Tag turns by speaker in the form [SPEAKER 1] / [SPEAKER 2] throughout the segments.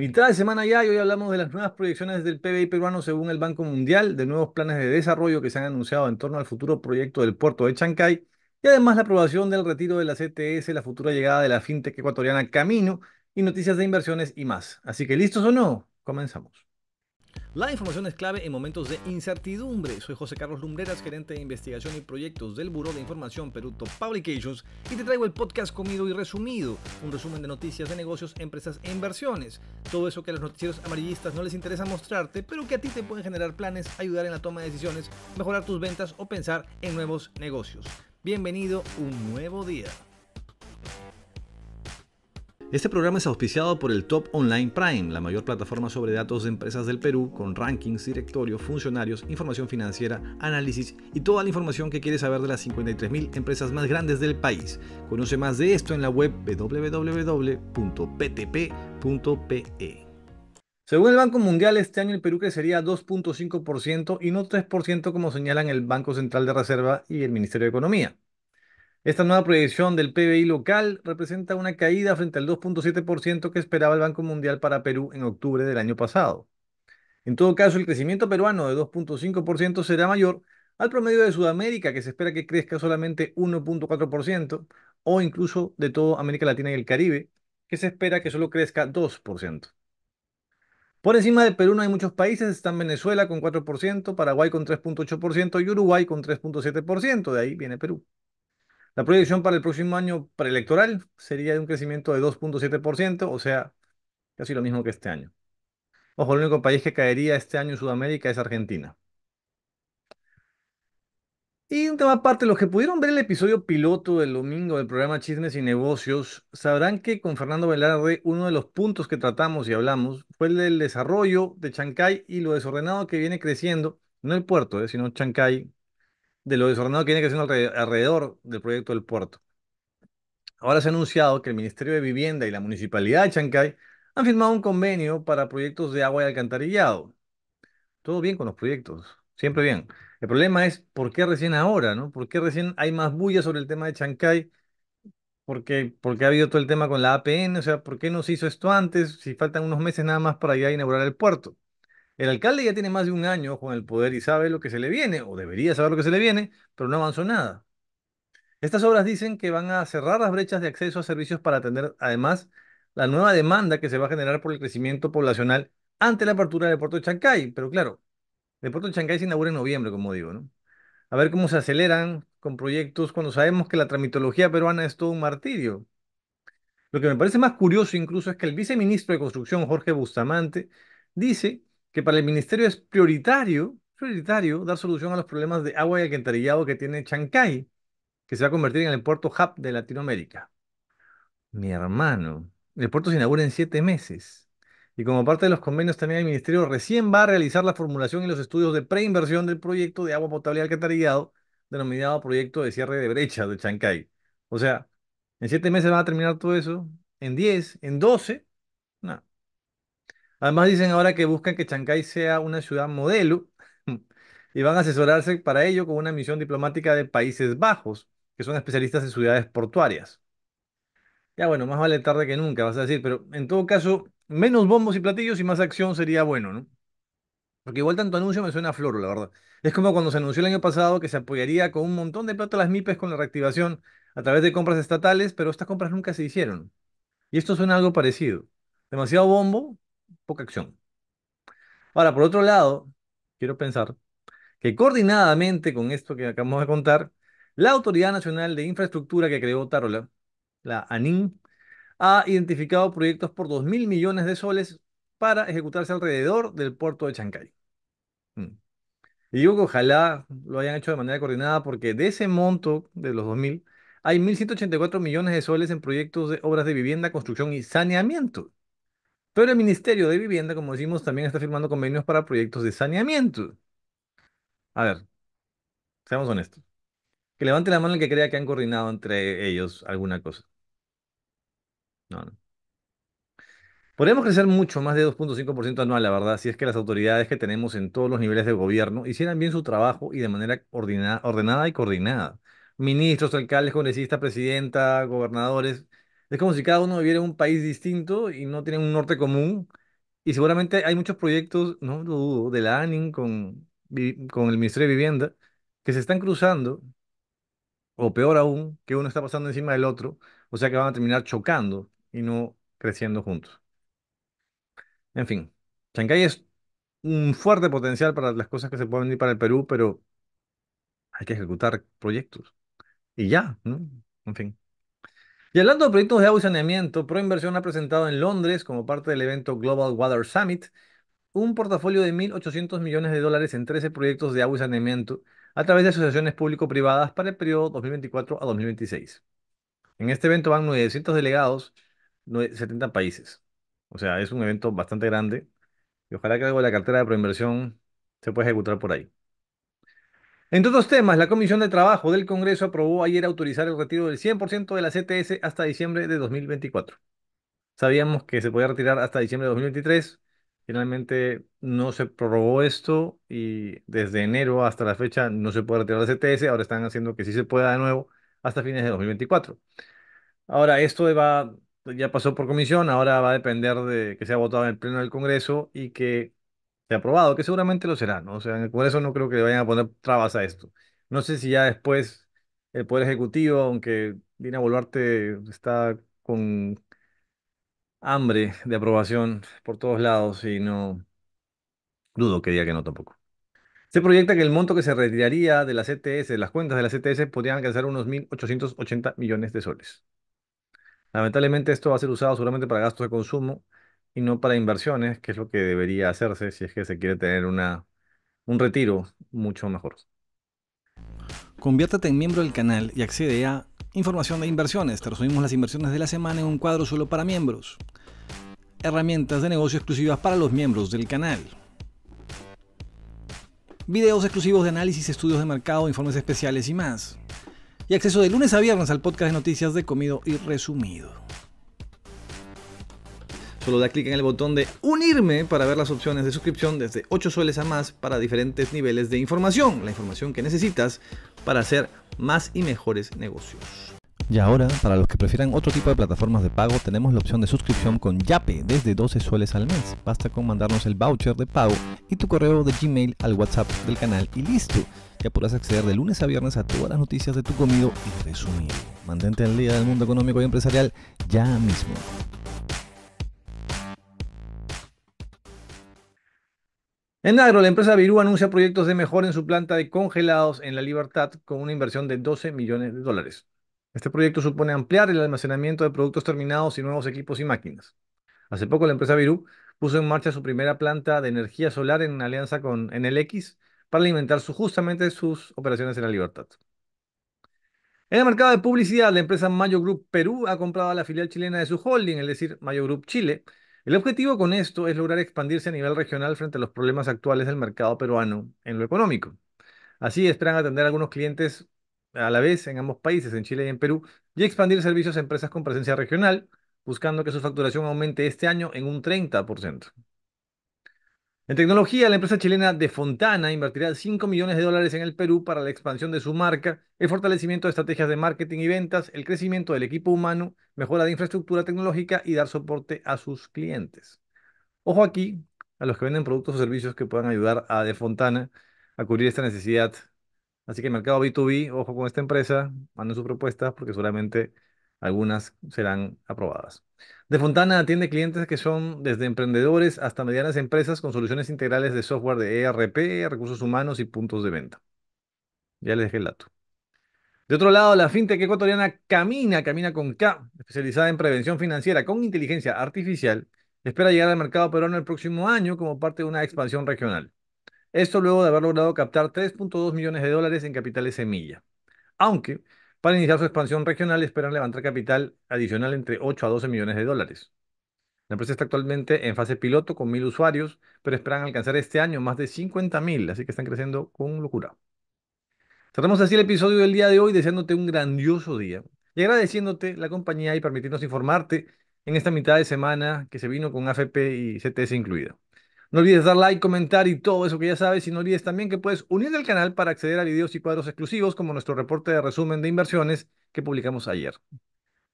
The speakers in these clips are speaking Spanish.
[SPEAKER 1] Mitad de semana ya y hoy hablamos de las nuevas proyecciones del PBI peruano según el Banco Mundial, de nuevos planes de desarrollo que se han anunciado en torno al futuro proyecto del puerto de Chancay y además la aprobación del retiro de la CTS, la futura llegada de la fintech ecuatoriana Camino y noticias de inversiones y más. Así que listos o no, comenzamos. La información es clave en momentos de incertidumbre. Soy José Carlos Lumbreras, gerente de investigación y proyectos del Buró de Información Perú Publications, y te traigo el podcast comido y resumido, un resumen de noticias de negocios, empresas e inversiones. Todo eso que a los noticieros amarillistas no les interesa mostrarte, pero que a ti te pueden generar planes, ayudar en la toma de decisiones, mejorar tus ventas o pensar en nuevos negocios. Bienvenido, un nuevo día. Este programa es auspiciado por el Top Online Prime, la mayor plataforma sobre datos de empresas del Perú, con rankings, directorios, funcionarios, información financiera, análisis y toda la información que quieres saber de las 53.000 empresas más grandes del país. Conoce más de esto en la web www.ptp.pe. Según el Banco Mundial, este año el Perú crecería 2.5% y no 3% como señalan el Banco Central de Reserva y el Ministerio de Economía. Esta nueva proyección del PBI local representa una caída frente al 2.7% que esperaba el Banco Mundial para Perú en octubre del año pasado. En todo caso, el crecimiento peruano de 2.5% será mayor al promedio de Sudamérica, que se espera que crezca solamente 1.4%, o incluso de toda América Latina y el Caribe, que se espera que solo crezca 2%. Por encima de Perú no hay muchos países, están Venezuela con 4%, Paraguay con 3.8% y Uruguay con 3.7%, de ahí viene Perú. La proyección para el próximo año preelectoral sería de un crecimiento de 2.7%, o sea, casi lo mismo que este año. Ojo, el único país que caería este año en Sudamérica es Argentina. Y un tema aparte, los que pudieron ver el episodio piloto del domingo del programa Chismes y Negocios sabrán que con Fernando Velarde uno de los puntos que tratamos y hablamos fue el del desarrollo de Chancay y lo desordenado que viene creciendo, no el puerto, eh, sino Chancay de lo desordenado que que creciendo alrededor del proyecto del puerto. Ahora se ha anunciado que el Ministerio de Vivienda y la Municipalidad de Chancay han firmado un convenio para proyectos de agua y alcantarillado. Todo bien con los proyectos, siempre bien. El problema es por qué recién ahora, ¿no? ¿Por qué recién hay más bulla sobre el tema de Chancay? Porque, qué ha habido todo el tema con la APN, o sea, ¿por qué no se hizo esto antes? Si faltan unos meses nada más para ya inaugurar el puerto. El alcalde ya tiene más de un año con el poder y sabe lo que se le viene, o debería saber lo que se le viene, pero no avanzó nada. Estas obras dicen que van a cerrar las brechas de acceso a servicios para atender además la nueva demanda que se va a generar por el crecimiento poblacional ante la apertura del puerto de Chancay. Pero claro, el puerto de Chancay se inaugura en noviembre, como digo, ¿no? A ver cómo se aceleran con proyectos cuando sabemos que la tramitología peruana es todo un martirio. Lo que me parece más curioso incluso es que el viceministro de Construcción, Jorge Bustamante, dice que para el ministerio es prioritario, prioritario dar solución a los problemas de agua y alcantarillado que tiene Chancay, que se va a convertir en el puerto hub de Latinoamérica. Mi hermano, el puerto se inaugura en siete meses. Y como parte de los convenios también el ministerio recién va a realizar la formulación y los estudios de preinversión del proyecto de agua potable y alcantarillado, denominado proyecto de cierre de brecha de Chancay. O sea, en siete meses van a terminar todo eso, en diez, en doce, Además dicen ahora que buscan que Chancay sea una ciudad modelo y van a asesorarse para ello con una misión diplomática de Países Bajos, que son especialistas en ciudades portuarias. Ya bueno, más vale tarde que nunca, vas a decir, pero en todo caso, menos bombos y platillos y más acción sería bueno, ¿no? Porque igual tanto anuncio me suena a floro, la verdad. Es como cuando se anunció el año pasado que se apoyaría con un montón de plata a las MIPES con la reactivación a través de compras estatales, pero estas compras nunca se hicieron. Y esto suena algo parecido. Demasiado bombo, poca acción. Ahora, por otro lado, quiero pensar que coordinadamente con esto que acabamos de contar, la Autoridad Nacional de Infraestructura que creó Tarola, la ANIN, ha identificado proyectos por 2.000 millones de soles para ejecutarse alrededor del puerto de Chancay. Mm. Y que ojalá lo hayan hecho de manera coordinada porque de ese monto de los 2.000 hay 1.184 millones de soles en proyectos de obras de vivienda, construcción y saneamiento. Pero el Ministerio de Vivienda, como decimos, también está firmando convenios para proyectos de saneamiento. A ver, seamos honestos. Que levante la mano el que crea que han coordinado entre ellos alguna cosa. No, no. Podríamos crecer mucho, más de 2.5% anual, la verdad, si es que las autoridades que tenemos en todos los niveles de gobierno hicieran bien su trabajo y de manera ordenada, ordenada y coordinada. Ministros, alcaldes, congresistas, presidenta, gobernadores, es como si cada uno viviera en un país distinto y no tiene un norte común. Y seguramente hay muchos proyectos, no lo dudo, de la ANIN con, con el Ministerio de Vivienda que se están cruzando, o peor aún, que uno está pasando encima del otro, o sea que van a terminar chocando y no creciendo juntos. En fin, Chancay es un fuerte potencial para las cosas que se pueden ir para el Perú, pero hay que ejecutar proyectos. Y ya, ¿no? En fin. Y hablando de proyectos de agua y saneamiento, Proinversión ha presentado en Londres, como parte del evento Global Water Summit, un portafolio de 1.800 millones de dólares en 13 proyectos de agua y saneamiento a través de asociaciones público-privadas para el periodo 2024 a 2026. En este evento van 900 delegados, 70 países. O sea, es un evento bastante grande y ojalá que algo de la cartera de proinversión se pueda ejecutar por ahí todos otros temas, la Comisión de Trabajo del Congreso aprobó ayer autorizar el retiro del 100% de la CTS hasta diciembre de 2024. Sabíamos que se podía retirar hasta diciembre de 2023. Finalmente no se prorrogó esto y desde enero hasta la fecha no se puede retirar la CTS. Ahora están haciendo que sí se pueda de nuevo hasta fines de 2024. Ahora, esto va, ya pasó por comisión, ahora va a depender de que sea votado en el Pleno del Congreso y que aprobado, que seguramente lo será, O sea, por eso no creo que le vayan a poner trabas a esto. No sé si ya después el Poder Ejecutivo, aunque viene a Boluarte está con hambre de aprobación por todos lados y no dudo que diga que no tampoco. Se proyecta que el monto que se retiraría de las CTS, de las cuentas de la CTS, podrían alcanzar unos 1.880 millones de soles. Lamentablemente esto va a ser usado seguramente para gastos de consumo y no para inversiones, que es lo que debería hacerse si es que se quiere tener un retiro mucho mejor. Conviértete en miembro del canal y accede a información de inversiones. Te resumimos las inversiones de la semana en un cuadro solo para miembros. Herramientas de negocio exclusivas para los miembros del canal. Videos exclusivos de análisis, estudios de mercado, informes especiales y más. Y acceso de lunes a viernes al podcast de noticias de comido y resumido. Solo da clic en el botón de unirme para ver las opciones de suscripción desde 8 soles a más para diferentes niveles de información, la información que necesitas para hacer más y mejores negocios. Y ahora, para los que prefieran otro tipo de plataformas de pago, tenemos la opción de suscripción con Yape desde 12 soles al mes. Basta con mandarnos el voucher de pago y tu correo de Gmail al WhatsApp del canal y listo. Ya podrás acceder de lunes a viernes a todas las noticias de tu comido y resumir. Mantente al día del mundo económico y empresarial ya mismo. En agro, la empresa Virú anuncia proyectos de mejora en su planta de congelados en La Libertad con una inversión de 12 millones de dólares. Este proyecto supone ampliar el almacenamiento de productos terminados y nuevos equipos y máquinas. Hace poco la empresa Virú puso en marcha su primera planta de energía solar en alianza con NLX para alimentar justamente sus operaciones en La Libertad. En el mercado de publicidad, la empresa Mayo Group Perú ha comprado a la filial chilena de su holding, es decir, Mayo Group Chile, el objetivo con esto es lograr expandirse a nivel regional frente a los problemas actuales del mercado peruano en lo económico. Así esperan atender a algunos clientes a la vez en ambos países, en Chile y en Perú, y expandir servicios a empresas con presencia regional, buscando que su facturación aumente este año en un 30%. En tecnología, la empresa chilena De Fontana invertirá 5 millones de dólares en el Perú para la expansión de su marca, el fortalecimiento de estrategias de marketing y ventas, el crecimiento del equipo humano, mejora de infraestructura tecnológica y dar soporte a sus clientes. Ojo aquí a los que venden productos o servicios que puedan ayudar a De Fontana a cubrir esta necesidad. Así que el mercado B2B, ojo con esta empresa, manden sus propuestas porque solamente algunas serán aprobadas. De Fontana atiende clientes que son desde emprendedores hasta medianas empresas con soluciones integrales de software de ERP, recursos humanos y puntos de venta. Ya les dejé el dato. De otro lado, la fintech ecuatoriana Camina, Camina con K, especializada en prevención financiera con inteligencia artificial, espera llegar al mercado peruano el próximo año como parte de una expansión regional. Esto luego de haber logrado captar 3.2 millones de dólares en capitales semilla. Aunque para iniciar su expansión regional esperan levantar capital adicional entre 8 a 12 millones de dólares. La empresa está actualmente en fase piloto con mil usuarios, pero esperan alcanzar este año más de 50.000, así que están creciendo con locura. Cerramos así el episodio del día de hoy deseándote un grandioso día y agradeciéndote la compañía y permitirnos informarte en esta mitad de semana que se vino con AFP y CTS incluida. No olvides dar like, comentar y todo eso que ya sabes. Y no olvides también que puedes unirte al canal para acceder a videos y cuadros exclusivos como nuestro reporte de resumen de inversiones que publicamos ayer.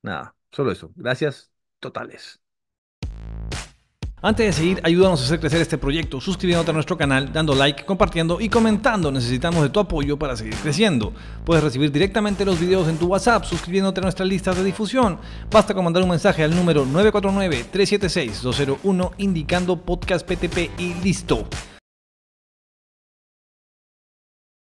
[SPEAKER 1] Nada, solo eso. Gracias totales. Antes de seguir, ayúdanos a hacer crecer este proyecto suscribiéndote a nuestro canal, dando like, compartiendo y comentando. Necesitamos de tu apoyo para seguir creciendo. Puedes recibir directamente los videos en tu WhatsApp suscribiéndote a nuestra lista de difusión. Basta con mandar un mensaje al número 949-376-201 indicando podcast PTP y listo.